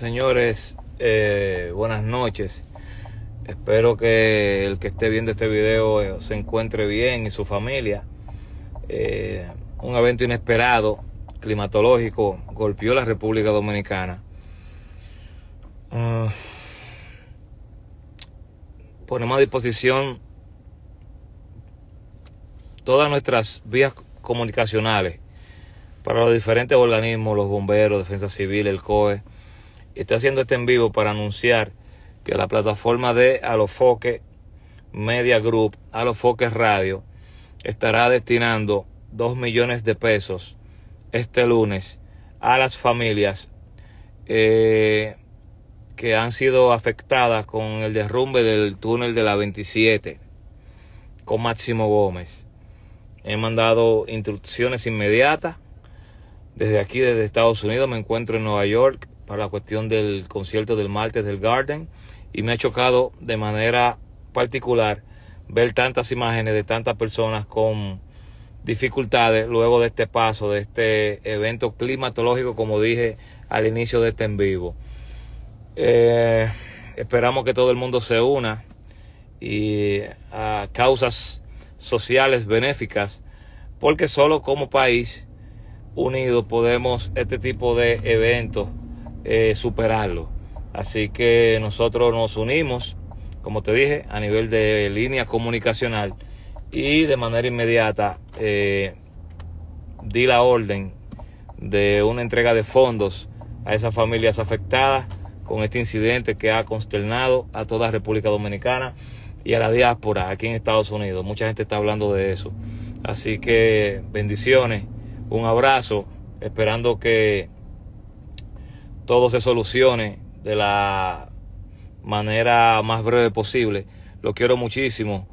Señores, eh, buenas noches. Espero que el que esté viendo este video eh, se encuentre bien y su familia. Eh, un evento inesperado, climatológico, golpeó la República Dominicana. Ah, ponemos a disposición todas nuestras vías comunicacionales para los diferentes organismos, los bomberos, defensa civil, el COE estoy haciendo este en vivo para anunciar que la plataforma de Alofoque Media Group, Alofoque Radio, estará destinando 2 millones de pesos este lunes a las familias eh, que han sido afectadas con el derrumbe del túnel de la 27 con Máximo Gómez. He mandado instrucciones inmediatas desde aquí, desde Estados Unidos. Me encuentro en Nueva York para la cuestión del concierto del martes del Garden y me ha chocado de manera particular ver tantas imágenes de tantas personas con dificultades luego de este paso, de este evento climatológico, como dije al inicio de este en vivo. Eh, esperamos que todo el mundo se una y a causas sociales benéficas, porque solo como país unido podemos este tipo de eventos eh, superarlo. Así que nosotros nos unimos, como te dije, a nivel de línea comunicacional y de manera inmediata eh, di la orden de una entrega de fondos a esas familias afectadas con este incidente que ha consternado a toda República Dominicana y a la diáspora aquí en Estados Unidos. Mucha gente está hablando de eso. Así que bendiciones, un abrazo, esperando que todo se solucione de la manera más breve posible. Lo quiero muchísimo.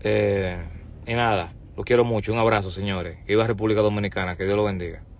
Eh, y nada, lo quiero mucho. Un abrazo, señores. Que viva República Dominicana. Que Dios lo bendiga.